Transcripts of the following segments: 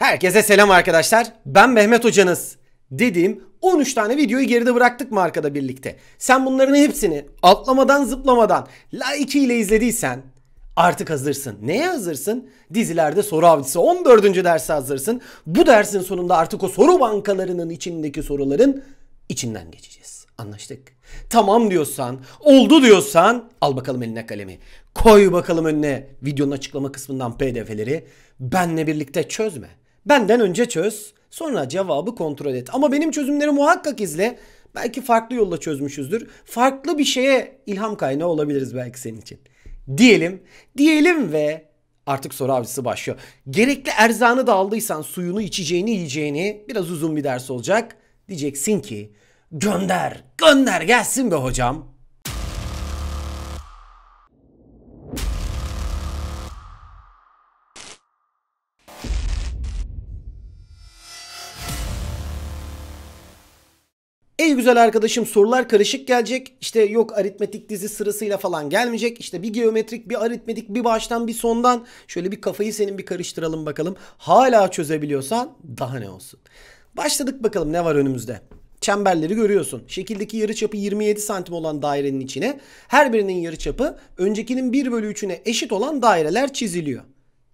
Herkese selam arkadaşlar. Ben Mehmet Hocanız. Dediğim 13 tane videoyu geride bıraktık mı arkada birlikte? Sen bunların hepsini atlamadan zıplamadan la 2 ile izlediysen artık hazırsın. Neye hazırsın? Dizilerde soru avcısı 14. derse hazırsın. Bu dersin sonunda artık o soru bankalarının içindeki soruların içinden geçeceğiz. Anlaştık. Tamam diyorsan, oldu diyorsan al bakalım eline kalemi. Koy bakalım önüne videonun açıklama kısmından pdf'leri. Benle birlikte çözme. Benden önce çöz. Sonra cevabı kontrol et. Ama benim çözümleri muhakkak izle. Belki farklı yolla çözmüşüzdür. Farklı bir şeye ilham kaynağı olabiliriz belki senin için. Diyelim. Diyelim ve artık soru avcısı başlıyor. Gerekli erzanı da aldıysan suyunu içeceğini yiyeceğini biraz uzun bir ders olacak. Diyeceksin ki gönder gönder gelsin be hocam. Ey güzel arkadaşım sorular karışık gelecek. İşte yok aritmetik dizi sırasıyla falan gelmeyecek. İşte bir geometrik, bir aritmetik, bir baştan bir sondan. Şöyle bir kafayı senin bir karıştıralım bakalım. Hala çözebiliyorsan daha ne olsun. Başladık bakalım ne var önümüzde. Çemberleri görüyorsun. Şekildeki yarıçapı 27 santim olan dairenin içine her birinin yarıçapı öncekinin 1 bölü 3'üne eşit olan daireler çiziliyor.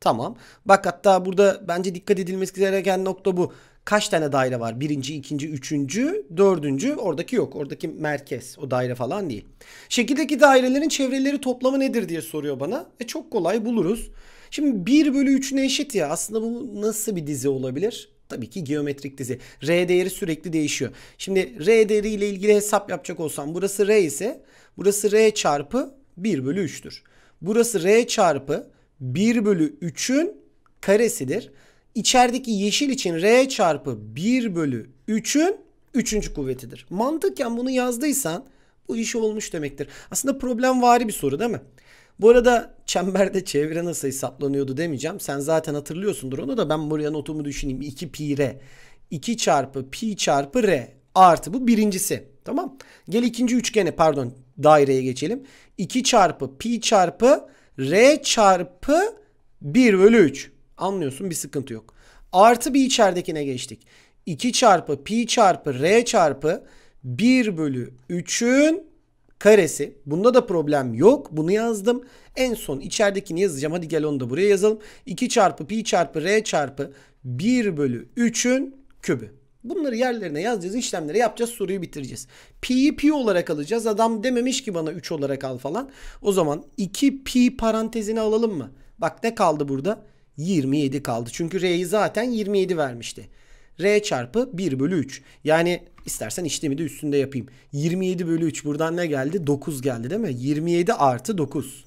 Tamam. Bak hatta burada bence dikkat edilmesi gereken nokta bu kaç tane daire var? Birinci, ikinci, üçüncü, dördüncü. Oradaki yok. Oradaki merkez. O daire falan değil. Şekildeki dairelerin çevreleri toplamı nedir diye soruyor bana. E çok kolay buluruz. Şimdi 1 bölü 3 ne eşit ya. Aslında bu nasıl bir dizi olabilir? Tabii ki geometrik dizi. R değeri sürekli değişiyor. Şimdi R değeri ile ilgili hesap yapacak olsam burası R ise burası R çarpı 1 bölü 3'tür. Burası R çarpı 1 bölü 3'ün karesidir içerideki yeşil için R çarpı 1 bölü 3'ün 3. kuvvetidir. Mantıken bunu yazdıysan bu iş olmuş demektir. Aslında problem vari bir soru değil mi? Bu arada çemberde çevre nasıl hesaplanıyordu demeyeceğim. Sen zaten hatırlıyorsundur onu da ben buraya notumu düşüneyim. 2 pi r. 2 çarpı pi çarpı r artı bu birincisi. Tamam. Gel ikinci üçgene pardon daireye geçelim. 2 çarpı pi çarpı r çarpı 1 bölü 3. Anlıyorsun bir sıkıntı yok. Artı bir içeridekine geçtik. 2 çarpı pi çarpı r çarpı 1 bölü 3'ün karesi. Bunda da problem yok. Bunu yazdım. En son içeridekini yazacağım. Hadi gel onu da buraya yazalım. 2 çarpı pi çarpı r çarpı 1 bölü 3'ün kübü. Bunları yerlerine yazacağız, işlemleri yapacağız, soruyu bitireceğiz. Pi'yi pi olarak alacağız. Adam dememiş ki bana 3 olarak al falan. O zaman 2 pi parantezini alalım mı? Bak ne kaldı burada? 27 kaldı. Çünkü R'yi zaten 27 vermişti. R çarpı 1 bölü 3. Yani istersen işlemi de üstünde yapayım. 27 bölü 3 buradan ne geldi? 9 geldi değil mi? 27 artı 9.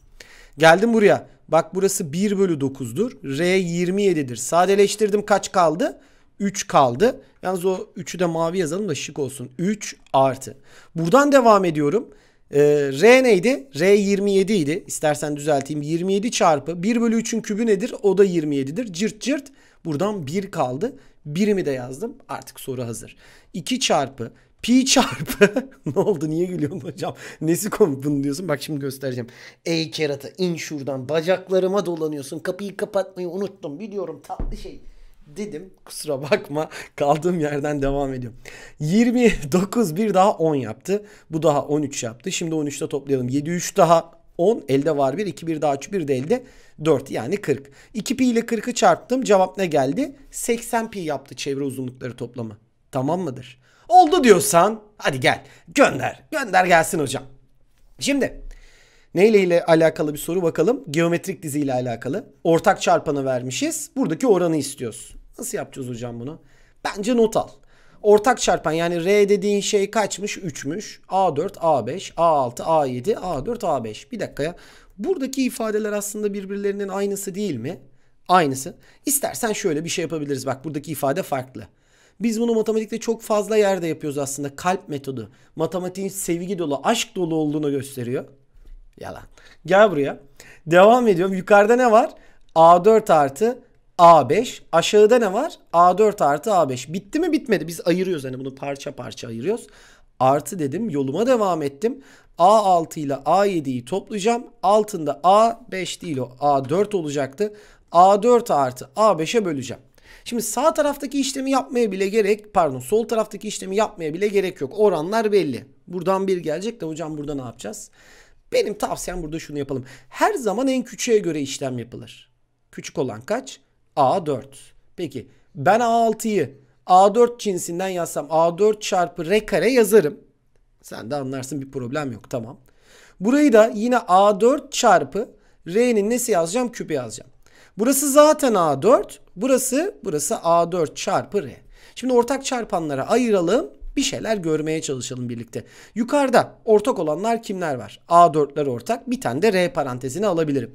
Geldim buraya. Bak burası 1 bölü 9'dur. R 27'dir. Sadeleştirdim kaç kaldı? 3 kaldı. Yalnız o 3'ü de mavi yazalım da şık olsun. 3 artı. Buradan devam ediyorum. Ee, R neydi? R 27 idi. İstersen düzelteyim. 27 çarpı 1 bölü 3'ün kübü nedir? O da 27'dir. Cırt cırt. Buradan 1 kaldı. Birimi de yazdım. Artık soru hazır. 2 çarpı pi çarpı ne oldu niye gülüyorsun hocam? Nesi komik bunu diyorsun? Bak şimdi göstereceğim. Ey kerata in şuradan bacaklarıma dolanıyorsun. Kapıyı kapatmayı unuttum biliyorum tatlı şey dedim. Kusura bakma kaldığım yerden devam ediyorum. 29 bir daha 10 yaptı. Bu daha 13 yaptı. Şimdi 13'te toplayalım. 7 3 daha 10 elde var 1 2 1 daha 3 1 de elde 4 yani 40. 2 pi ile 40'ı çarptım. Cevap ne geldi? 80 pi yaptı çevre uzunlukları toplamı. Tamam mıdır? Oldu diyorsan hadi gel gönder. Gönder gelsin hocam. Şimdi Neyle ile alakalı bir soru bakalım. Geometrik dizi ile alakalı. Ortak çarpanı vermişiz. Buradaki oranı istiyoruz. Nasıl yapacağız hocam bunu? Bence not al. Ortak çarpan yani R dediğin şey kaçmış? 3'müş. A4, A5, A6, A7, A4, A5. Bir dakika ya. Buradaki ifadeler aslında birbirlerinin aynısı değil mi? Aynısı. İstersen şöyle bir şey yapabiliriz. Bak buradaki ifade farklı. Biz bunu matematikte çok fazla yerde yapıyoruz aslında. Kalp metodu. Matematiğin sevgi dolu, aşk dolu olduğunu gösteriyor. Yalan. Gel buraya. Devam ediyorum. Yukarıda ne var? A4 artı A5. Aşağıda ne var? A4 artı A5. Bitti mi bitmedi. Biz ayırıyoruz hani bunu parça parça ayırıyoruz. Artı dedim yoluma devam ettim. A6 ile A7'yi toplayacağım. Altında A5 değil o A4 olacaktı. A4 artı A5'e böleceğim. Şimdi sağ taraftaki işlemi yapmaya bile gerek pardon sol taraftaki işlemi yapmaya bile gerek yok. Oranlar belli. Buradan bir gelecek de hocam burada ne yapacağız? Benim tavsiyem burada şunu yapalım. Her zaman en küçüğe göre işlem yapılır. Küçük olan kaç? A4. Peki ben A6'yı A4 cinsinden yazsam A4 çarpı R kare yazarım. Sen de anlarsın bir problem yok tamam. Burayı da yine A4 çarpı R'nin nesi yazacağım? Küpü yazacağım. Burası zaten A4. Burası burası A4 çarpı R. Şimdi ortak çarpanlara ayıralım. Bir şeyler görmeye çalışalım birlikte. Yukarıda ortak olanlar kimler var? A4'ler ortak. Bir tane de R parantezini alabilirim.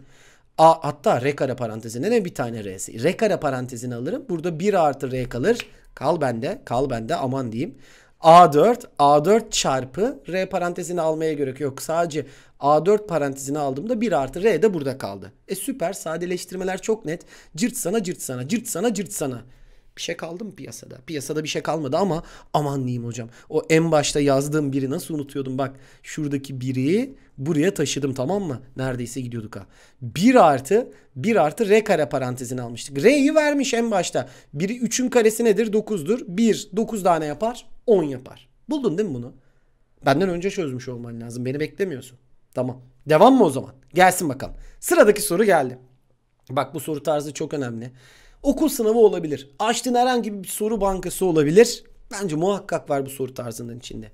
A, hatta r kare parantezine de bir tane r'si. R kare parantezini alırım. Burada 1 artı r kalır. Kal bende. Kal bende aman diyeyim. A4, A4 çarpı R parantezini almaya gerek yok. Sadece A4 parantezini aldığımda 1 artı R de burada kaldı. E süper sadeleştirmeler çok net. Cırt sana cırt sana cırt sana cırt sana. Bir şey kaldı mı piyasada? Piyasada bir şey kalmadı ama aman diyeyim hocam. O en başta yazdığım biri nasıl unutuyordum bak. Şuradaki biri buraya taşıdım tamam mı? Neredeyse gidiyorduk ha. 1 artı 1 artı r kare parantezini almıştık. R'yi vermiş en başta. Biri 3'ün karesi nedir? 9'dur. 1 9 tane yapar 10 yapar. Buldun değil mi bunu? Benden önce çözmüş olman lazım. Beni beklemiyorsun. Tamam. Devam mı o zaman? Gelsin bakalım. Sıradaki soru geldi. Bak bu soru tarzı çok önemli. Okul sınavı olabilir. Açtığın herhangi bir soru bankası olabilir. Bence muhakkak var bu soru tarzının içinde.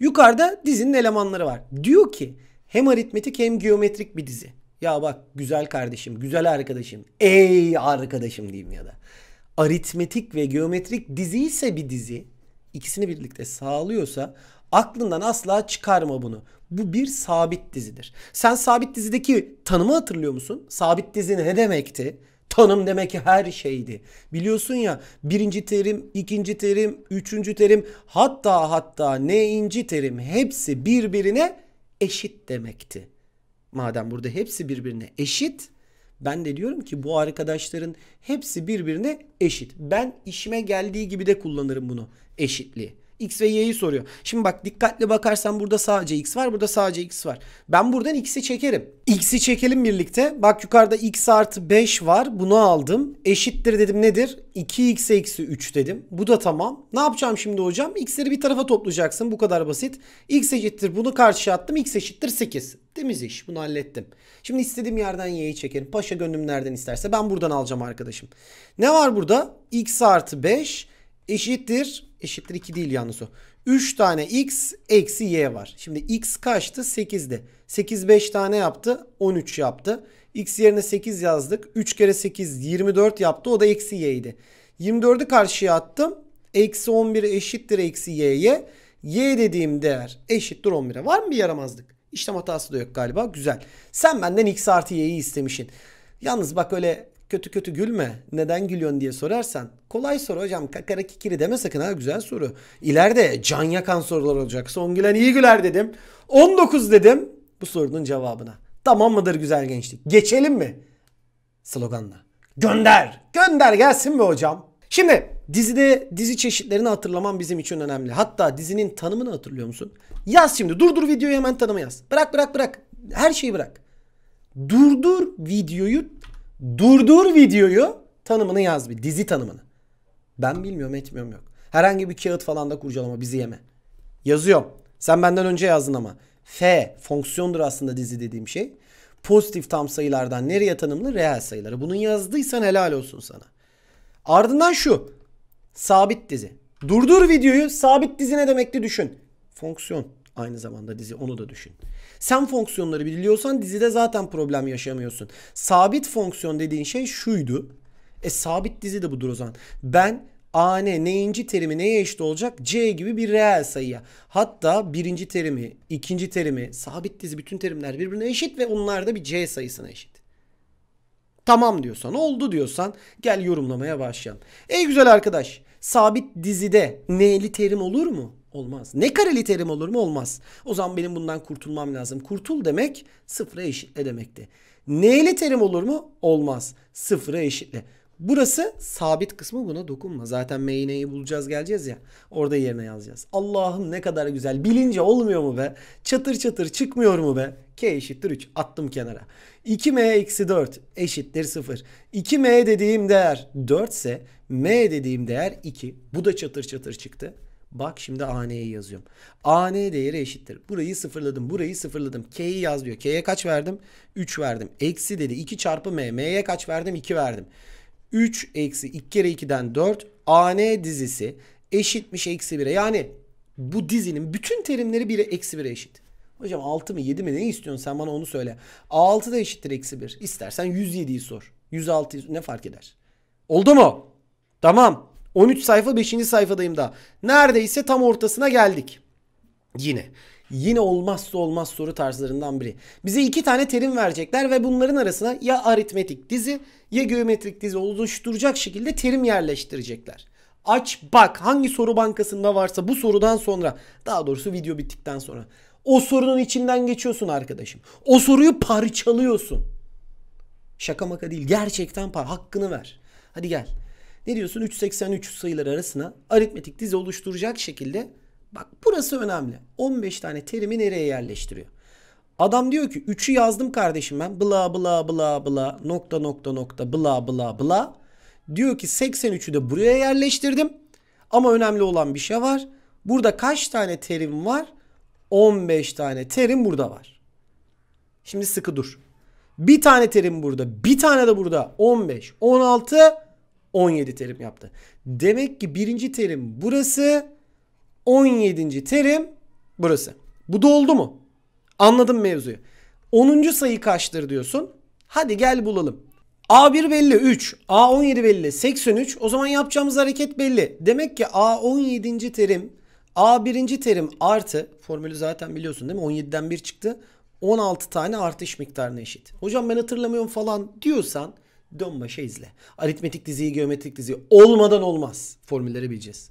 Yukarıda dizinin elemanları var. Diyor ki hem aritmetik hem geometrik bir dizi. Ya bak güzel kardeşim, güzel arkadaşım, ey arkadaşım diyeyim ya da. Aritmetik ve geometrik dizi ise bir dizi ikisini birlikte sağlıyorsa aklından asla çıkarma bunu. Bu bir sabit dizidir. Sen sabit dizideki tanımı hatırlıyor musun? Sabit dizi ne demekti? Tanım demek ki her şeydi. Biliyorsun ya birinci terim, ikinci terim, üçüncü terim hatta hatta neinci terim hepsi birbirine eşit demekti. Madem burada hepsi birbirine eşit ben de diyorum ki bu arkadaşların hepsi birbirine eşit. Ben işime geldiği gibi de kullanırım bunu eşitliği x ve y'yi soruyor. Şimdi bak dikkatli bakarsan burada sadece x var burada sadece x var. Ben buradan x'i çekerim. X'i çekelim birlikte. Bak yukarıda x artı 5 var bunu aldım. Eşittir dedim nedir? 2x eksi 3 dedim. Bu da tamam. Ne yapacağım şimdi hocam? X'leri bir tarafa toplayacaksın bu kadar basit. x eşittir bunu karşıya attım x eşittir 8. Temiz iş bunu hallettim. Şimdi istediğim yerden y'yi çekerim. Paşa gönlüm nereden isterse ben buradan alacağım arkadaşım. Ne var burada? x artı 5 eşittir eşittir 2 değil yalnız o. 3 tane x eksi y var. Şimdi x kaçtı? 8'di. 8 5 tane yaptı. 13 yaptı. x yerine 8 yazdık. 3 kere 8 24 yaptı. O da eksi y'ydi. 24'ü karşıya attım. Eksi 11 eşittir eksi y'ye. Y dediğim değer eşittir 11'e. Var mı bir yaramazlık? İşlem hatası da yok galiba. Güzel. Sen benden x artı y'yi istemişsin. Yalnız bak öyle kötü kötü gülme. Neden gülüyorsun diye sorarsan. Kolay soru hocam. Kakara kikiri deme sakın ha güzel soru. İleride can yakan sorular olacak. Son gülen iyi güler dedim. 19 dedim bu sorunun cevabına. Tamam mıdır güzel gençlik? Geçelim mi? Sloganla. Gönder. Gönder gelsin mi hocam? Şimdi dizide dizi çeşitlerini hatırlaman bizim için önemli. Hatta dizinin tanımını hatırlıyor musun? Yaz şimdi. Durdur videoyu hemen tanımı yaz. Bırak bırak bırak. Her şeyi bırak. Durdur videoyu durdur videoyu tanımını yaz bir dizi tanımını. Ben bilmiyorum etmiyorum yok. Herhangi bir kağıt falan da kurcalama bizi yeme. Yazıyorum. Sen benden önce yazdın ama. F fonksiyondur aslında dizi dediğim şey. Pozitif tam sayılardan nereye tanımlı? Reel sayılara. Bunun yazdıysan helal olsun sana. Ardından şu. Sabit dizi. Durdur videoyu sabit dizi ne demekti düşün. Fonksiyon aynı zamanda dizi onu da düşün. Sen fonksiyonları biliyorsan dizide zaten problem yaşamıyorsun. Sabit fonksiyon dediğin şey şuydu. E sabit dizi de budur o zaman. Ben an neyinci terimi neye eşit olacak? C gibi bir reel sayıya. Hatta birinci terimi, ikinci terimi, sabit dizi bütün terimler birbirine eşit ve onlar da bir C sayısına eşit. Tamam diyorsan, oldu diyorsan gel yorumlamaya başlayalım. Ey güzel arkadaş, sabit dizide n'li terim olur mu? Olmaz. Ne kareli terim olur mu? Olmaz. O zaman benim bundan kurtulmam lazım. Kurtul demek sıfıra eşitle demekti. Neyle terim olur mu? Olmaz. Sıfıra eşitle. Burası sabit kısmı buna dokunma. Zaten meyneyi bulacağız geleceğiz ya. Orada yerine yazacağız. Allah'ım ne kadar güzel. Bilince olmuyor mu be? Çatır çatır çıkmıyor mu be? K eşittir 3. Attım kenara. 2M eksi 4 eşittir 0. 2M dediğim değer 4 ise M dediğim değer 2. Bu da çatır çatır çıktı. Bak şimdi AN'yi yazıyorum. AN değeri eşittir. Burayı sıfırladım. Burayı sıfırladım. K'yi yaz diyor. K'ye kaç verdim? 3 verdim. Eksi dedi. 2 çarpı M. M'ye kaç verdim? 2 verdim. 3 eksi 2 kere 2'den 4. AN dizisi eşitmiş eksi 1'e. Yani bu dizinin bütün terimleri 1'e eksi 1'e eşit. Hocam 6 mı 7 mi ne istiyorsun sen bana onu söyle. 6 da eşittir eksi 1. İstersen 107'yi sor. 106, ne fark eder? Oldu mu? Tamam. 13 sayfa 5. sayfadayım da. Neredeyse tam ortasına geldik. Yine. Yine olmazsa olmaz soru tarzlarından biri. Bize iki tane terim verecekler ve bunların arasına ya aritmetik dizi ya geometrik dizi oluşturacak şekilde terim yerleştirecekler. Aç bak hangi soru bankasında varsa bu sorudan sonra daha doğrusu video bittikten sonra o sorunun içinden geçiyorsun arkadaşım. O soruyu parçalıyorsun. Şaka maka değil gerçekten par hakkını ver. Hadi gel ne diyorsun 3.83 sayılar arasına aritmetik dizi oluşturacak şekilde bak burası önemli. 15 tane terimi nereye yerleştiriyor? Adam diyor ki 3'ü yazdım kardeşim ben. Bla bla bla bla nokta nokta nokta bla bla bla. Diyor ki 83'ü de buraya yerleştirdim. Ama önemli olan bir şey var. Burada kaç tane terim var? 15 tane terim burada var. Şimdi sıkı dur. Bir tane terim burada. Bir tane de burada. 15, 16, 17 terim yaptı. Demek ki birinci terim burası. 17. terim burası. Bu doldu mu? Anladım mevzuyu. 10. sayı kaçtır diyorsun. Hadi gel bulalım. A1 belli 3, A17 belli 83. O zaman yapacağımız hareket belli. Demek ki A17. terim, A1. terim artı, formülü zaten biliyorsun değil mi? 17'den 1 çıktı. 16 tane artış miktarına eşit. Hocam ben hatırlamıyorum falan diyorsan Dön başa şey izle. Aritmetik diziyi, geometrik diziyi olmadan olmaz. Formülleri bileceğiz.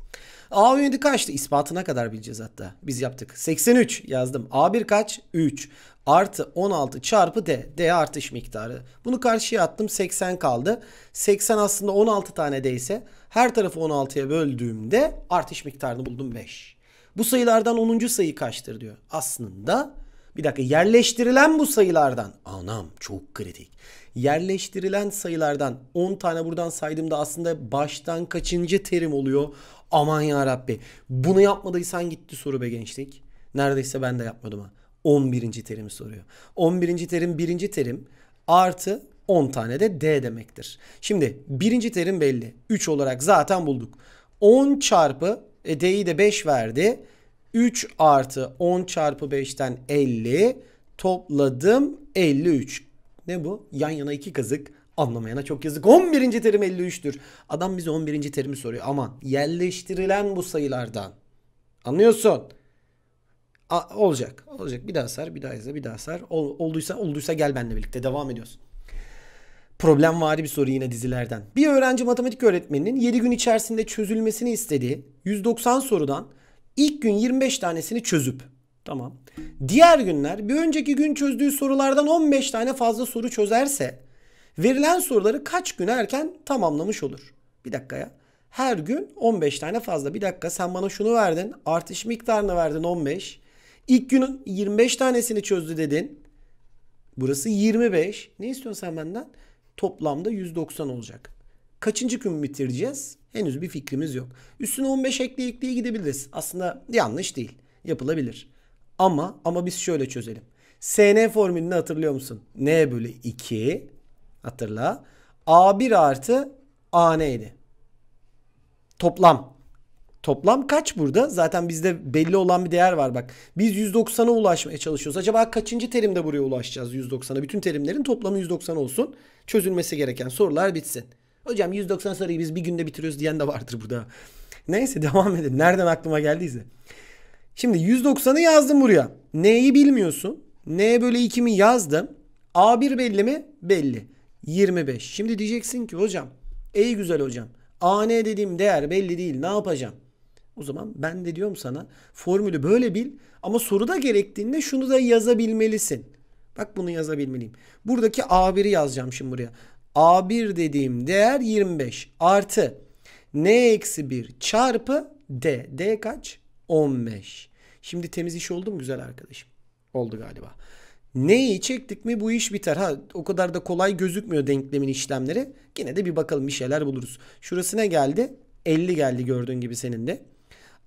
A17 kaçtı? İspatına kadar bileceğiz hatta. Biz yaptık. 83 yazdım. A1 kaç? 3. Artı 16 çarpı D. D artış miktarı. Bunu karşıya attım. 80 kaldı. 80 aslında 16 tane D ise her tarafı 16'ya böldüğümde artış miktarını buldum 5. Bu sayılardan 10. sayı kaçtır diyor. Aslında bir dakika yerleştirilen bu sayılardan anam çok kritik. Yerleştirilen sayılardan 10 tane buradan saydığımda aslında baştan kaçıncı terim oluyor? Aman ya Rabbi. Bunu yapmadıysan gitti soru be gençlik. Neredeyse ben de yapmadım ha. 11. terimi soruyor. 11. terim birinci terim artı 10 tane de D demektir. Şimdi birinci terim belli. 3 olarak zaten bulduk. 10 çarpı e, D'yi de 5 verdi. 3 artı 10 çarpı 5'ten 50 topladım 53. Ne bu? Yan yana iki kazık. Anlamayana çok yazık. 11. terim 53'tür. Adam bize 11. terimi soruyor. Aman yerleştirilen bu sayılardan. Anlıyorsun. A- olacak. Olacak. Bir daha sar, bir daha izle, bir daha sar. Ol- olduysa olduysa gel benimle birlikte devam ediyorsun. Problem vari bir soru yine dizilerden. Bir öğrenci matematik öğretmeninin 7 gün içerisinde çözülmesini istediği 190 sorudan İlk gün 25 tanesini çözüp tamam. Diğer günler bir önceki gün çözdüğü sorulardan 15 tane fazla soru çözerse verilen soruları kaç gün erken tamamlamış olur? Bir dakika ya. Her gün 15 tane fazla. Bir dakika sen bana şunu verdin. Artış miktarını verdin 15. İlk günün 25 tanesini çözdü dedin. Burası 25. Ne istiyorsun sen benden? Toplamda 190 olacak. Kaçıncı gün bitireceğiz? Henüz bir fikrimiz yok. Üstüne 15 ekleye ekleye gidebiliriz. Aslında yanlış değil. Yapılabilir. Ama ama biz şöyle çözelim. SN formülünü hatırlıyor musun? N bölü 2 hatırla. A1 artı A neydi? Toplam. Toplam kaç burada? Zaten bizde belli olan bir değer var bak. Biz 190'a ulaşmaya çalışıyoruz. Acaba kaçıncı terimde buraya ulaşacağız 190'a? Bütün terimlerin toplamı 190 olsun. Çözülmesi gereken sorular bitsin. Hocam 190 soruyu biz bir günde bitiriyoruz diyen de vardır burada. Neyse devam edin. Nereden aklıma geldiyse. Şimdi 190'ı yazdım buraya. N'yi bilmiyorsun. N bölü 2 mi yazdım. A1 belli mi? Belli. 25. Şimdi diyeceksin ki hocam. Ey güzel hocam. AN dediğim değer belli değil. Ne yapacağım? O zaman ben de diyorum sana formülü böyle bil ama soruda gerektiğinde şunu da yazabilmelisin. Bak bunu yazabilmeliyim. Buradaki A1'i yazacağım şimdi buraya. A1 dediğim değer 25 artı N eksi 1 çarpı D. D kaç? 15. Şimdi temiz iş oldu mu güzel arkadaşım? Oldu galiba. Neyi çektik mi bu iş biter. Ha o kadar da kolay gözükmüyor denklemin işlemleri. Yine de bir bakalım bir şeyler buluruz. Şurası ne geldi? 50 geldi gördüğün gibi senin de.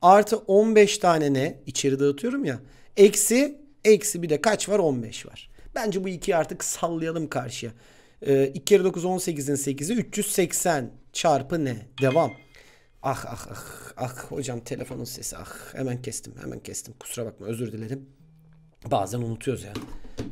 Artı 15 tane ne? İçeri dağıtıyorum ya. Eksi, eksi bir de kaç var? 15 var. Bence bu ikiyi artık sallayalım karşıya. E, 2 kere 9 18'in 8'i 380 çarpı ne? Devam. Ah ah ah ah hocam telefonun sesi ah hemen kestim hemen kestim kusura bakma özür dilerim. Bazen unutuyoruz ya.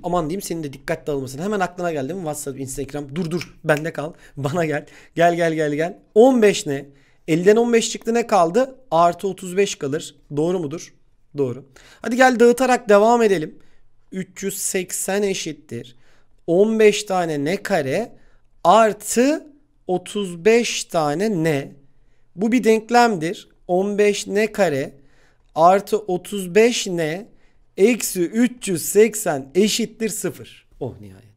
Aman diyeyim senin de dikkatli olmasın. Hemen aklına geldi mi WhatsApp, Instagram? Dur dur bende kal. Bana gel. Gel gel gel gel. 15 ne? 50'den 15 çıktı ne kaldı? Artı 35 kalır. Doğru mudur? Doğru. Hadi gel dağıtarak devam edelim. 380 eşittir. 15 tane ne kare artı 35 tane ne. Bu bir denklemdir. 15 ne kare artı 35 ne eksi 380 eşittir 0. Oh nihayet.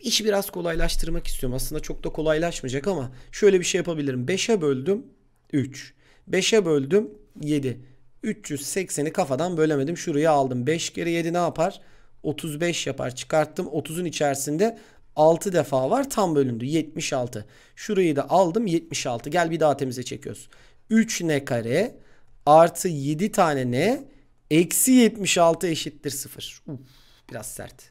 İşi biraz kolaylaştırmak istiyorum. Aslında çok da kolaylaşmayacak ama şöyle bir şey yapabilirim. 5'e böldüm 3. 5'e böldüm 7. 380'i kafadan bölemedim. Şuraya aldım. 5 kere 7 ne yapar? 35 yapar. Çıkarttım 30'un içerisinde 6 defa var tam bölündü 76. Şurayı da aldım 76. Gel bir daha temize çekiyoruz. 3 ne kare artı 7 tane ne eksi 76 eşittir 0. Uf, biraz sert.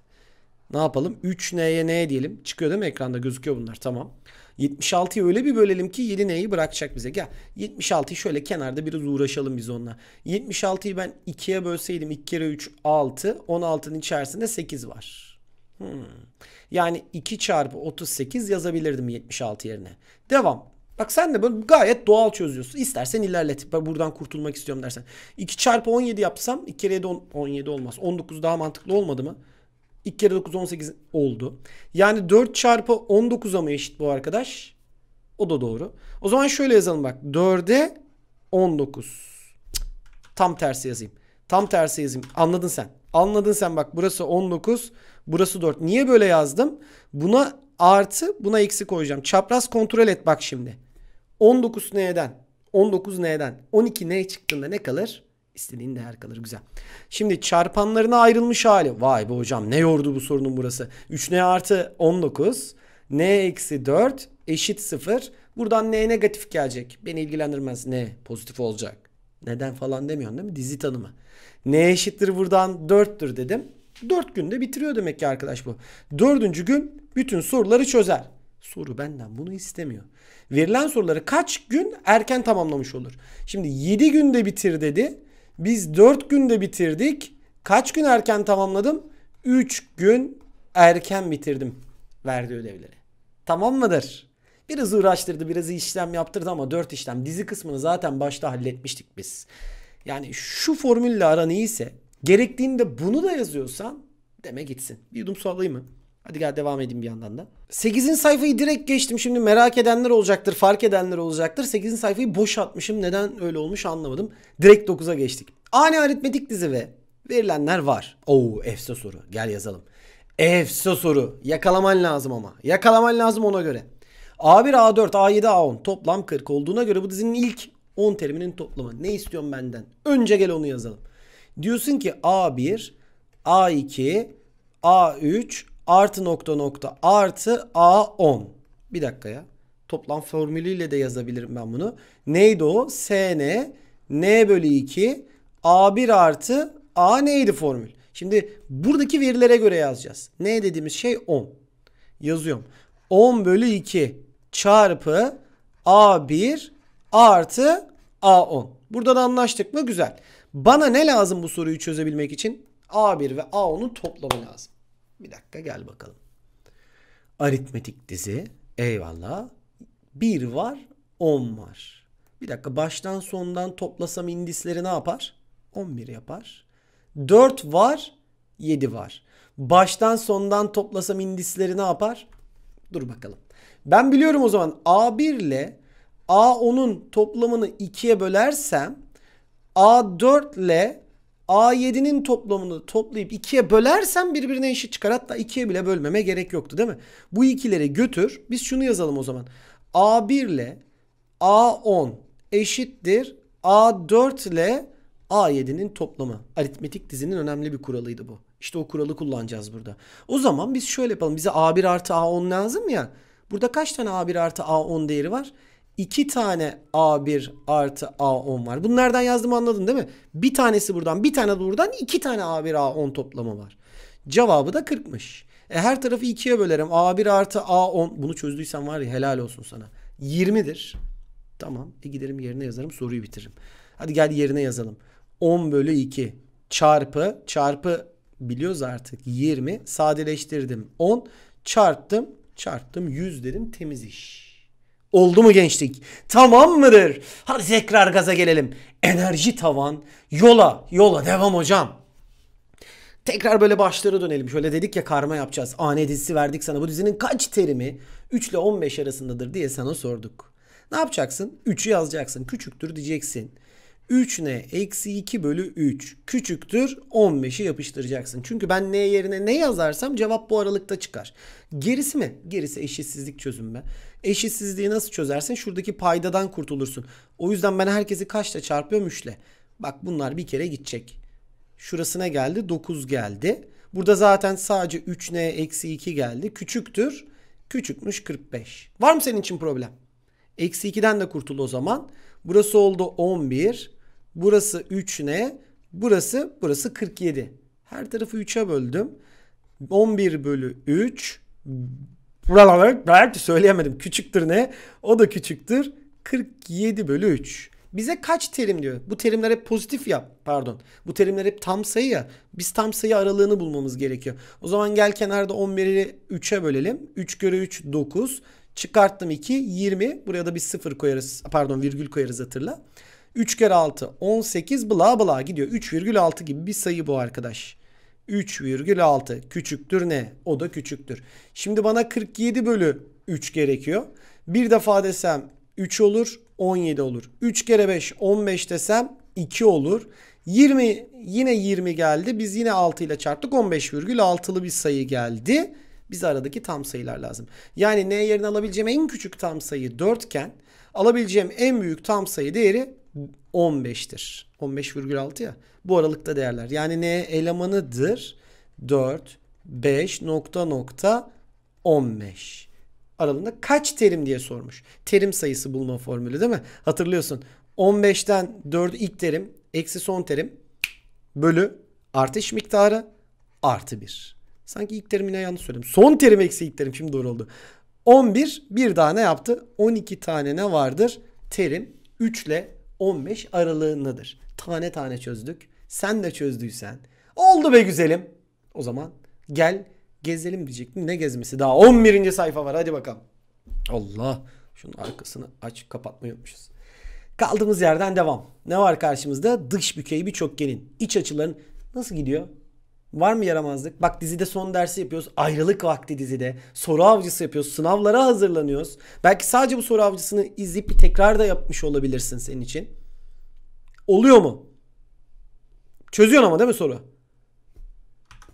Ne yapalım? 3 neye ne diyelim? Çıkıyor değil mi ekranda gözüküyor bunlar tamam. 76'yı öyle bir bölelim ki 7 neyi bırakacak bize. Gel 76'yı şöyle kenarda biraz uğraşalım biz onunla. 76'yı ben 2'ye bölseydim 2 kere 3 6. 16'nın içerisinde 8 var. Hmm. Yani 2 çarpı 38 yazabilirdim 76 yerine. Devam. Bak sen de böyle gayet doğal çözüyorsun. İstersen ilerlet. Ben buradan kurtulmak istiyorum dersen. 2 çarpı 17 yapsam 2 kere 7 17 olmaz. 19 daha mantıklı olmadı mı? 2 kere 9 18 oldu. Yani 4 çarpı 19'a mı eşit bu arkadaş? O da doğru. O zaman şöyle yazalım bak. 4'e 19. Tam tersi yazayım. Tam tersi yazayım. Anladın sen. Anladın sen bak burası 19. Burası 4. Niye böyle yazdım? Buna artı buna eksi koyacağım. Çapraz kontrol et bak şimdi. 19 neyden? 19 neyden? 12 ne çıktığında ne kalır? İstediğin değer kalır güzel. Şimdi çarpanlarına ayrılmış hali. Vay be hocam ne yordu bu sorunun burası. 3n artı 19. n eksi 4 eşit 0. Buradan n negatif gelecek. Beni ilgilendirmez. n pozitif olacak. Neden falan demiyorsun değil mi? Dizi tanımı. n eşittir buradan 4'tür dedim. 4 günde bitiriyor demek ki arkadaş bu. 4. gün bütün soruları çözer. Soru benden bunu istemiyor. Verilen soruları kaç gün erken tamamlamış olur? Şimdi 7 günde bitir dedi. Biz 4 günde bitirdik. Kaç gün erken tamamladım? 3 gün erken bitirdim verdiği ödevleri. Tamam mıdır? Biraz uğraştırdı, biraz işlem yaptırdı ama 4 işlem. Dizi kısmını zaten başta halletmiştik biz. Yani şu formülle aran iyiyse, gerektiğinde bunu da yazıyorsan deme gitsin. Bir yudum su alayım mı? Hadi gel devam edeyim bir yandan da. 8. sayfayı direkt geçtim. Şimdi merak edenler olacaktır, fark edenler olacaktır. 8. sayfayı boş atmışım. Neden öyle olmuş anlamadım. Direkt 9'a geçtik. Ani aritmetik dizi ve verilenler var. Oo efsa soru. Gel yazalım. Efsa soru. Yakalaman lazım ama. Yakalaman lazım ona göre. A1, A4, A7, A10 toplam 40 olduğuna göre bu dizinin ilk 10 teriminin toplamı. Ne istiyorsun benden? Önce gel onu yazalım. Diyorsun ki A1, A2, A3, artı nokta nokta artı A10. Bir dakika ya. Toplam formülüyle de yazabilirim ben bunu. Neydi o? SN N bölü 2 A1 artı A neydi formül? Şimdi buradaki verilere göre yazacağız. N dediğimiz şey 10. Yazıyorum. 10 bölü 2 çarpı A1 artı A10. Buradan anlaştık mı? Güzel. Bana ne lazım bu soruyu çözebilmek için? A1 ve A10'un toplamı lazım. Bir dakika gel bakalım. Aritmetik dizi. Eyvallah. 1 var 10 var. Bir dakika baştan sondan toplasam indisleri ne yapar? 11 yapar. 4 var 7 var. Baştan sondan toplasam indisleri ne yapar? Dur bakalım. Ben biliyorum o zaman A1 ile A10'un toplamını 2'ye bölersem A4 ile A7'nin toplamını toplayıp ikiye bölersen birbirine eşit çıkar. Hatta ikiye bile bölmeme gerek yoktu değil mi? Bu ikileri götür. Biz şunu yazalım o zaman. A1 ile A10 eşittir A4 ile A7'nin toplamı. Aritmetik dizinin önemli bir kuralıydı bu. İşte o kuralı kullanacağız burada. O zaman biz şöyle yapalım. Bize A1 artı A10 lazım ya. Burada kaç tane A1 artı A10 değeri var? 2 tane A1 artı A10 var. Bunlardan yazdım anladın değil mi? Bir tanesi buradan bir tane de buradan 2 tane A1 A10 toplamı var. Cevabı da 40'mış. E her tarafı 2'ye bölerim. A1 artı A10 bunu çözdüysen var ya helal olsun sana. 20'dir. Tamam e giderim yerine yazarım soruyu bitiririm. Hadi gel yerine yazalım. 10 bölü 2 çarpı çarpı biliyoruz artık 20 sadeleştirdim 10 çarptım çarptım 100 dedim temiz iş. Oldu mu gençlik? Tamam mıdır? Hadi tekrar gaza gelelim. Enerji tavan. Yola, yola devam hocam. Tekrar böyle başlara dönelim. Şöyle dedik ya karma yapacağız. Ane dizisi verdik sana. Bu dizinin kaç terimi 3 ile 15 arasındadır diye sana sorduk. Ne yapacaksın? 3'ü yazacaksın. Küçüktür diyeceksin. 3 ne? Eksi 2 bölü 3 küçüktür 15'i yapıştıracaksın. Çünkü ben n yerine ne yazarsam cevap bu aralıkta çıkar. Gerisi mi? Gerisi eşitsizlik çözümü Eşitsizliği nasıl çözersin? Şuradaki paydadan kurtulursun. O yüzden ben herkesi kaçla çarpıyorum? 3 Bak bunlar bir kere gidecek. Şurasına geldi 9 geldi. Burada zaten sadece 3n eksi 2 geldi. Küçüktür. Küçükmüş 45. Var mı senin için problem? Eksi 2'den de kurtul o zaman. Burası oldu 11. Burası 3 ne? Burası, burası 47. Her tarafı 3'e böldüm. 11 bölü 3 söyleyemedim. Küçüktür ne? O da küçüktür. 47 bölü 3. Bize kaç terim diyor. Bu terimler hep pozitif ya. Pardon. Bu terimler hep tam sayı ya. Biz tam sayı aralığını bulmamız gerekiyor. O zaman gel kenarda 11'i 3'e bölelim. 3 göre 3 9. Çıkarttım 2. 20. Buraya da bir 0 koyarız. Pardon virgül koyarız hatırla. 3 kere 6 18 bla bla gidiyor. 3,6 gibi bir sayı bu arkadaş. 3,6 küçüktür ne? O da küçüktür. Şimdi bana 47 bölü 3 gerekiyor. Bir defa desem 3 olur 17 olur. 3 kere 5 15 desem 2 olur. 20 yine 20 geldi. Biz yine 6 ile çarptık. 15,6'lı bir sayı geldi. Biz aradaki tam sayılar lazım. Yani ne yerine alabileceğim en küçük tam sayı 4 iken alabileceğim en büyük tam sayı değeri 15'tir. 15,6 ya. Bu aralıkta değerler. Yani ne elemanıdır? 4, 5 nokta nokta 15 aralığında kaç terim diye sormuş. Terim sayısı bulma formülü değil mi? Hatırlıyorsun. 15'ten 4 ilk terim eksi son terim bölü artış miktarı artı 1. Sanki ilk terimine yanlış söyledim. Son terim eksi ilk terim şimdi doğru oldu. 11 bir daha ne yaptı. 12 tane ne vardır? Terim 3 ile 15 aralığındadır. Tane tane çözdük. Sen de çözdüysen. Oldu be güzelim. O zaman gel gezelim diyecektim. Ne gezmesi? Daha 11. sayfa var. Hadi bakalım. Allah. Şunun arkasını aç kapatmayı unutmuşuz. Kaldığımız yerden devam. Ne var karşımızda? Dış bükeyi birçok gelin. İç açıların nasıl gidiyor? Var mı yaramazlık? Bak dizide son dersi yapıyoruz. Ayrılık vakti dizide. Soru avcısı yapıyoruz. Sınavlara hazırlanıyoruz. Belki sadece bu soru avcısını izleyip bir tekrar da yapmış olabilirsin senin için. Oluyor mu? Çözüyorsun ama değil mi soru?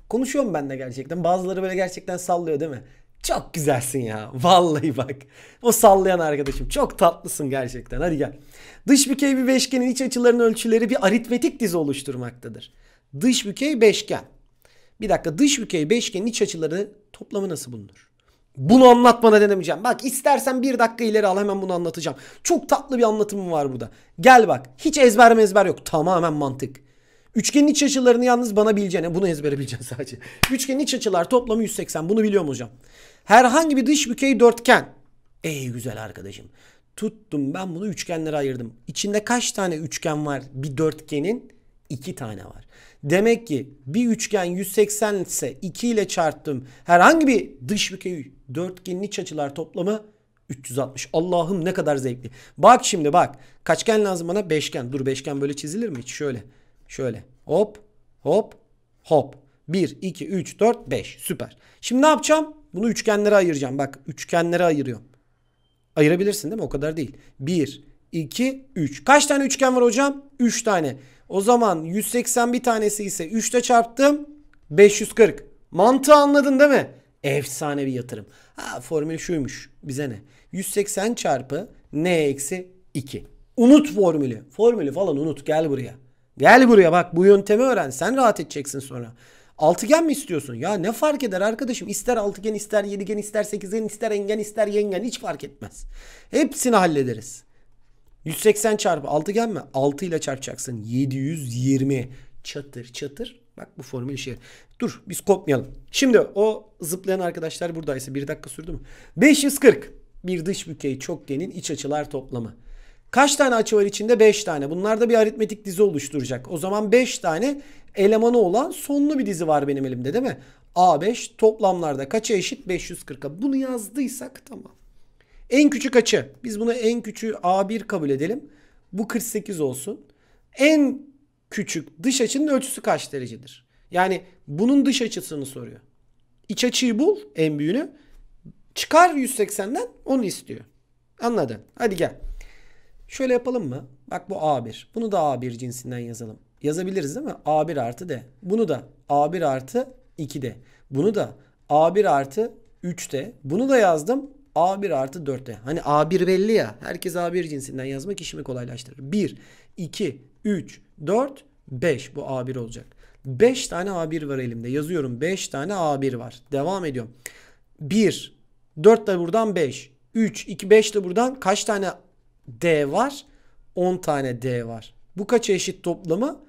Konuşuyorum ben de gerçekten. Bazıları böyle gerçekten sallıyor değil mi? Çok güzelsin ya. Vallahi bak. O sallayan arkadaşım. Çok tatlısın gerçekten. Hadi gel. Dış bükey bir beşgenin iç açılarının ölçüleri bir aritmetik dizi oluşturmaktadır. Dış bükey beşgen. Bir dakika dış bükey beşgenin iç açıları toplamı nasıl bulunur? Bunu anlatmana denemeyeceğim. Bak istersen bir dakika ileri al hemen bunu anlatacağım. Çok tatlı bir anlatımım var burada. Gel bak hiç ezber mezber yok. Tamamen mantık. Üçgenin iç açılarını yalnız bana bileceğine bunu ezbere bileceksin sadece. Üçgenin iç açılar toplamı 180 bunu biliyorum hocam. Herhangi bir dış bükey dörtgen. Ey güzel arkadaşım. Tuttum ben bunu üçgenlere ayırdım. İçinde kaç tane üçgen var bir dörtgenin? iki tane var. Demek ki bir üçgen 180 ise 2 ile çarptım. Herhangi bir dış bir dörtgenin iç açılar toplamı 360. Allah'ım ne kadar zevkli. Bak şimdi bak. Kaçgen lazım bana? Beşgen. Dur beşgen böyle çizilir mi hiç? Şöyle. Şöyle. Hop. Hop. Hop. 1, 2, 3, 4, 5. Süper. Şimdi ne yapacağım? Bunu üçgenlere ayıracağım. Bak üçgenlere ayırıyorum. Ayırabilirsin değil mi? O kadar değil. 1, 2, 3. Kaç tane üçgen var hocam? 3 tane. O zaman 181 tanesi ise 3'te çarptım. 540. Mantığı anladın değil mi? Efsane bir yatırım. Ha formül şuymuş. Bize ne? 180 çarpı n eksi 2. Unut formülü. Formülü falan unut. Gel buraya. Gel buraya bak bu yöntemi öğren. Sen rahat edeceksin sonra. Altıgen mi istiyorsun? Ya ne fark eder arkadaşım? İster altıgen, ister yedigen, ister sekizgen ister engen, ister yengen hiç fark etmez. Hepsini hallederiz. 180 çarpı 6 gelme. 6 ile çarpacaksın. 720 çatır çatır. Bak bu formül işe Dur biz kopmayalım. Şimdi o zıplayan arkadaşlar buradaysa bir dakika sürdü mü? 540. Bir dış bükey çokgenin iç açılar toplamı. Kaç tane açı var içinde? 5 tane. Bunlar da bir aritmetik dizi oluşturacak. O zaman 5 tane elemanı olan sonlu bir dizi var benim elimde değil mi? A5 toplamlarda kaça eşit? 540'a. Bunu yazdıysak tamam. En küçük açı. Biz bunu en küçüğü A1 kabul edelim. Bu 48 olsun. En küçük dış açının ölçüsü kaç derecedir? Yani bunun dış açısını soruyor. İç açıyı bul en büyüğünü. Çıkar 180'den onu istiyor. Anladın. Hadi gel. Şöyle yapalım mı? Bak bu A1. Bunu da A1 cinsinden yazalım. Yazabiliriz değil mi? A1 artı D. Bunu da A1 artı 2D. Bunu da A1 artı 3D. Bunu da yazdım. A1 artı 4 Hani A1 belli ya. Herkes A1 cinsinden yazmak işimi kolaylaştırır. 1, 2, 3, 4, 5. Bu A1 olacak. 5 tane A1 var elimde. Yazıyorum 5 tane A1 var. Devam ediyorum. 1, 4 de buradan 5. 3, 2, 5 de buradan kaç tane D var? 10 tane D var. Bu kaç eşit toplamı?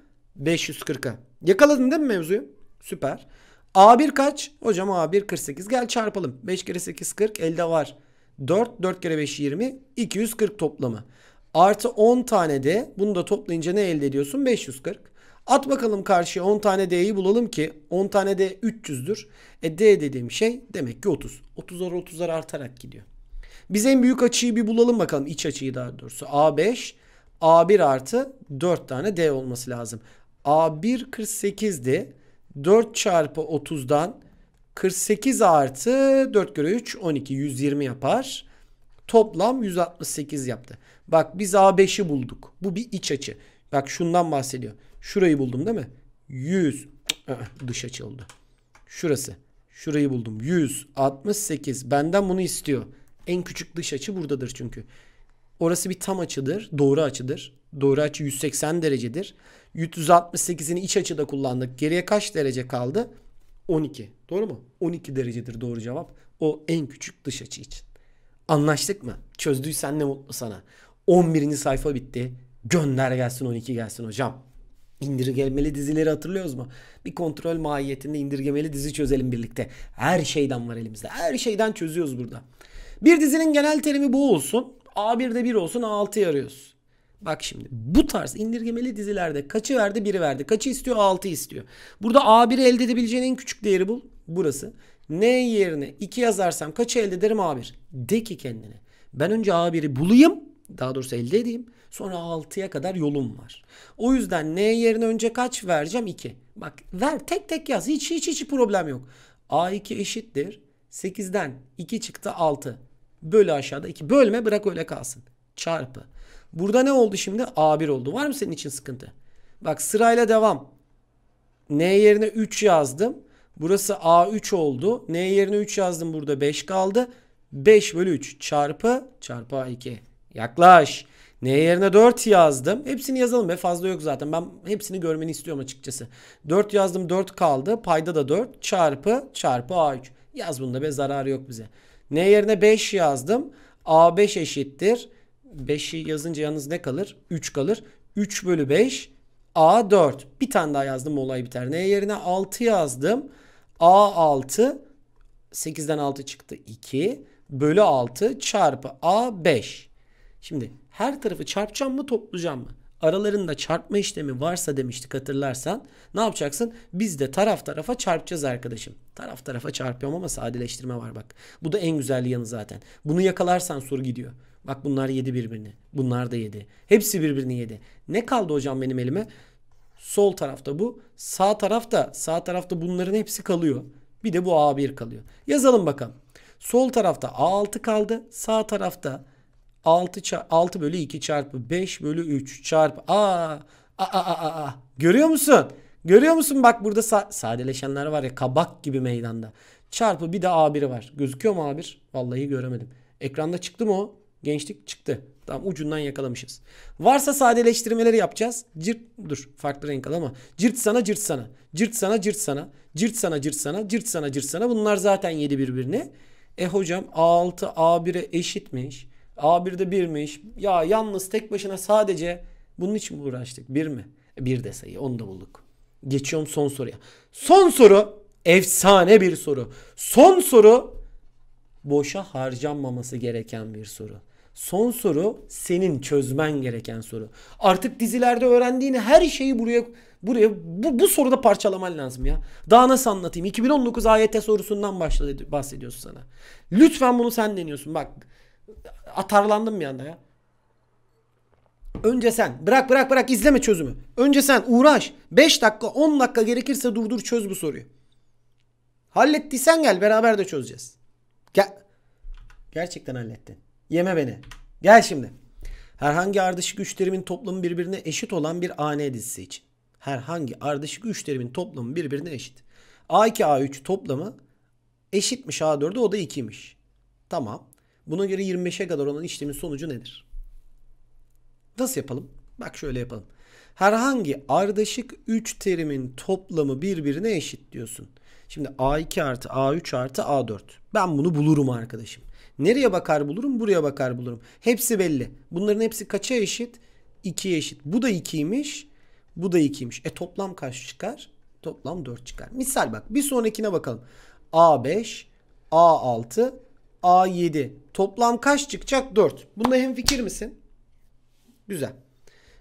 540'a. Yakaladın değil mi mevzuyu? Süper. A1 kaç? Hocam A1 48. Gel çarpalım. 5 kere 8 40. Elde var. 4. 4 kere 5 20. 240 toplamı. Artı 10 tane de bunu da toplayınca ne elde ediyorsun? 540. At bakalım karşıya 10 tane D'yi bulalım ki 10 tane D 300'dür. E D dediğim şey demek ki 30. 30'lar 30'lar artarak gidiyor. Biz en büyük açıyı bir bulalım bakalım. iç açıyı daha doğrusu. A5 A1 artı 4 tane D olması lazım. A1 48'di. 4 çarpı 30'dan 48 artı 4 göre 3 12 120 yapar. Toplam 168 yaptı. Bak biz A5'i bulduk. Bu bir iç açı. Bak şundan bahsediyor. Şurayı buldum değil mi? 100 dış açı oldu. Şurası. Şurayı buldum. 168. Benden bunu istiyor. En küçük dış açı buradadır çünkü. Orası bir tam açıdır. Doğru açıdır. Doğru açı 180 derecedir. 168'ini iç açıda kullandık. Geriye kaç derece kaldı? 12. Doğru mu? 12 derecedir doğru cevap. O en küçük dış açı için. Anlaştık mı? Çözdüysen ne mutlu sana. 11. sayfa bitti. Gönder gelsin 12 gelsin hocam. İndirgemeli dizileri hatırlıyoruz mu? Bir kontrol mahiyetinde indirgemeli dizi çözelim birlikte. Her şeyden var elimizde. Her şeyden çözüyoruz burada. Bir dizinin genel terimi bu olsun. A1'de 1 olsun A6'yı arıyoruz. Bak şimdi bu tarz indirgemeli dizilerde kaçı verdi biri verdi. Kaçı istiyor 6 istiyor. Burada A1'i elde edebileceğin en küçük değeri bul. Burası. N yerine 2 yazarsam kaçı elde ederim A1? De ki kendine. Ben önce A1'i bulayım. Daha doğrusu elde edeyim. Sonra 6'ya kadar yolum var. O yüzden N yerine önce kaç vereceğim? 2. Bak ver tek tek yaz. Hiç hiç hiç problem yok. A2 eşittir. 8'den 2 çıktı 6. Bölü aşağıda 2. Bölme bırak öyle kalsın. Çarpı. Burada ne oldu şimdi? A1 oldu. Var mı senin için sıkıntı? Bak sırayla devam. N yerine 3 yazdım. Burası A3 oldu. N yerine 3 yazdım. Burada 5 kaldı. 5 bölü 3 çarpı çarpı A2. Yaklaş. N yerine 4 yazdım. Hepsini yazalım ve fazla yok zaten. Ben hepsini görmeni istiyorum açıkçası. 4 yazdım 4 kaldı. Payda da 4 çarpı çarpı A3. Yaz bunda be zararı yok bize. N yerine 5 yazdım. A5 eşittir. 5'i yazınca yalnız ne kalır? 3 kalır. 3 bölü 5 A 4. Bir tane daha yazdım olay biter. Neye yerine 6 yazdım. A 6 8'den 6 çıktı 2 bölü 6 çarpı A 5. Şimdi her tarafı çarpacağım mı toplayacağım mı? Aralarında çarpma işlemi varsa demiştik hatırlarsan. Ne yapacaksın? Biz de taraf tarafa çarpacağız arkadaşım. Taraf tarafa çarpıyorum ama sadeleştirme var bak. Bu da en güzel yanı zaten. Bunu yakalarsan soru gidiyor. Bak bunlar yedi birbirini. Bunlar da yedi. Hepsi birbirini yedi. Ne kaldı hocam benim elime? Sol tarafta bu. Sağ tarafta sağ tarafta bunların hepsi kalıyor. Bir de bu A1 kalıyor. Yazalım bakalım. Sol tarafta A6 kaldı. Sağ tarafta 6, 6 bölü 2 çarpı 5 bölü 3 çarpı a a a a a görüyor musun? Görüyor musun bak burada sa sadeleşenler var ya kabak gibi meydanda. Çarpı bir de A1 var. Gözüküyor mu A1? Vallahi göremedim. Ekranda çıktı mı o? Gençlik çıktı. Tamam ucundan yakalamışız. Varsa sadeleştirmeleri yapacağız. Cirt dur farklı renk al ama cirt sana cirt sana. Cirt sana cirt sana. Cirt sana cirt sana. Cirt sana cirt sana. Bunlar zaten yedi birbirine. E hocam A6 A1'e eşitmiş. A1'de birmiş Ya yalnız tek başına sadece bunun için mi uğraştık? bir mi? E, bir de sayı. Onu da bulduk. Geçiyorum son soruya. Son soru efsane bir soru. Son soru boşa harcanmaması gereken bir soru. Son soru senin çözmen gereken soru. Artık dizilerde öğrendiğin her şeyi buraya buraya bu, bu soruda parçalaman lazım ya. Daha nasıl anlatayım? 2019 AYT sorusundan başladı, bahsediyorsun sana. Lütfen bunu sen deniyorsun. Bak atarlandım bir anda ya. Önce sen. Bırak bırak bırak izleme çözümü. Önce sen uğraş. 5 dakika 10 dakika gerekirse durdur çöz bu soruyu. Hallettiysen gel beraber de çözeceğiz. Gel. Gerçekten hallettin. Yeme beni. Gel şimdi. Herhangi ardışık üç terimin toplamı birbirine eşit olan bir AN dizisi için. Herhangi ardışık üç terimin toplamı birbirine eşit. A2 A3 toplamı eşitmiş A4'e o da 2'ymiş. Tamam. Buna göre 25'e kadar olan işlemin sonucu nedir? Nasıl yapalım? Bak şöyle yapalım. Herhangi ardışık 3 terimin toplamı birbirine eşit diyorsun. Şimdi A2 artı A3 artı A4. Ben bunu bulurum arkadaşım. Nereye bakar bulurum? Buraya bakar bulurum. Hepsi belli. Bunların hepsi kaça eşit? 2'ye eşit. Bu da 2'ymiş. Bu da 2'ymiş. E toplam kaç çıkar? Toplam 4 çıkar. Misal bak bir sonrakine bakalım. A5, A6, A7. Toplam kaç çıkacak? 4. Bunda hem fikir misin? Güzel.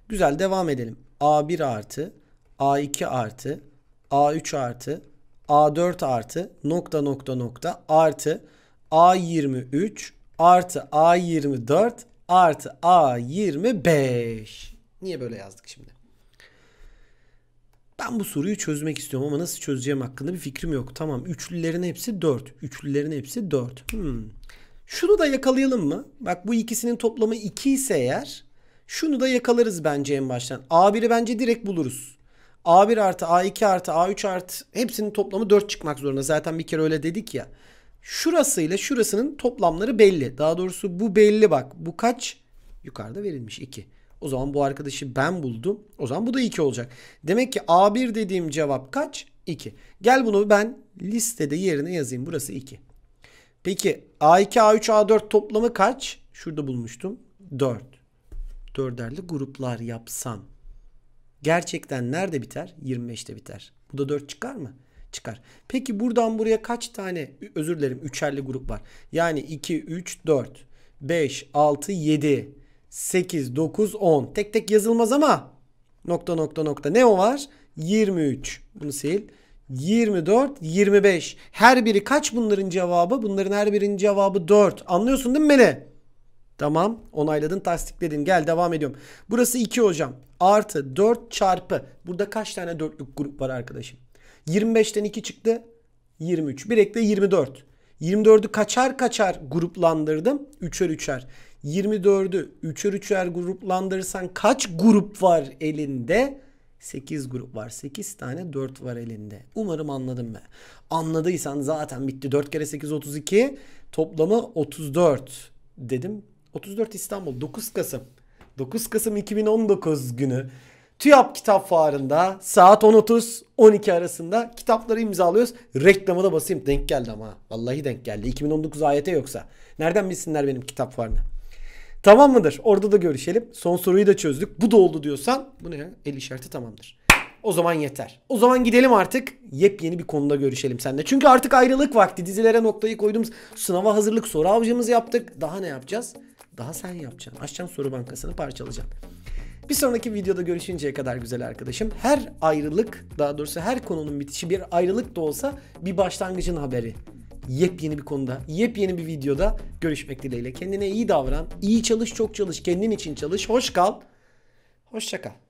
Güzel devam edelim. A1 artı, A2 artı, A3 artı, A4 artı, nokta nokta nokta artı A23 artı A24 artı A25. Niye böyle yazdık şimdi? Ben bu soruyu çözmek istiyorum ama nasıl çözeceğim hakkında bir fikrim yok. Tamam üçlülerin hepsi 4. Üçlülerin hepsi 4. Hmm. Şunu da yakalayalım mı? Bak bu ikisinin toplamı 2 ise eğer şunu da yakalarız bence en baştan. A1'i bence direkt buluruz. A1 artı A2 artı A3 artı hepsinin toplamı 4 çıkmak zorunda. Zaten bir kere öyle dedik ya şurasıyla şurasının toplamları belli. Daha doğrusu bu belli bak. Bu kaç? Yukarıda verilmiş 2. O zaman bu arkadaşı ben buldum. O zaman bu da 2 olacak. Demek ki A1 dediğim cevap kaç? 2. Gel bunu ben listede yerine yazayım. Burası 2. Peki A2, A3, A4 toplamı kaç? Şurada bulmuştum. 4. Dörderli gruplar yapsam. Gerçekten nerede biter? 25'te biter. Bu da 4 çıkar mı? çıkar. Peki buradan buraya kaç tane özür dilerim üçerli grup var? Yani 2, 3, 4, 5, 6, 7, 8, 9, 10. Tek tek yazılmaz ama nokta nokta nokta. Ne o var? 23. Bunu sil. 24, 25. Her biri kaç bunların cevabı? Bunların her birinin cevabı 4. Anlıyorsun değil mi beni? Tamam. Onayladın, tasdikledin. Gel devam ediyorum. Burası 2 hocam. Artı 4 çarpı. Burada kaç tane dörtlük grup var arkadaşım? 25'ten 2 çıktı. 23. Bir ekle 24. 24'ü kaçar kaçar gruplandırdım. Üçer üçer. 24'ü üçer üçer gruplandırırsan kaç grup var elinde? 8 grup var. 8 tane 4 var elinde. Umarım anladın be. Anladıysan zaten bitti. 4 kere 8 32. Toplamı 34 dedim. 34 İstanbul. 9 Kasım. 9 Kasım 2019 günü. TÜYAP Kitap Fuarı'nda saat 10.30 12 arasında kitapları imzalıyoruz. Reklamı da basayım. Denk geldi ama. Vallahi denk geldi. 2019 ayete yoksa. Nereden bilsinler benim kitap fuarını? Tamam mıdır? Orada da görüşelim. Son soruyu da çözdük. Bu da oldu diyorsan bu ne ya? El işareti tamamdır. O zaman yeter. O zaman gidelim artık. Yepyeni bir konuda görüşelim seninle. Çünkü artık ayrılık vakti. Dizilere noktayı koyduğumuz Sınava hazırlık soru avcımızı yaptık. Daha ne yapacağız? Daha sen yapacaksın. Açacaksın soru bankasını parçalayacaksın. Bir sonraki videoda görüşünceye kadar güzel arkadaşım. Her ayrılık daha doğrusu her konunun bitişi bir ayrılık da olsa bir başlangıcın haberi. Yepyeni bir konuda, yepyeni bir videoda görüşmek dileğiyle. Kendine iyi davran, iyi çalış, çok çalış, kendin için çalış, hoş kal, hoşça kal.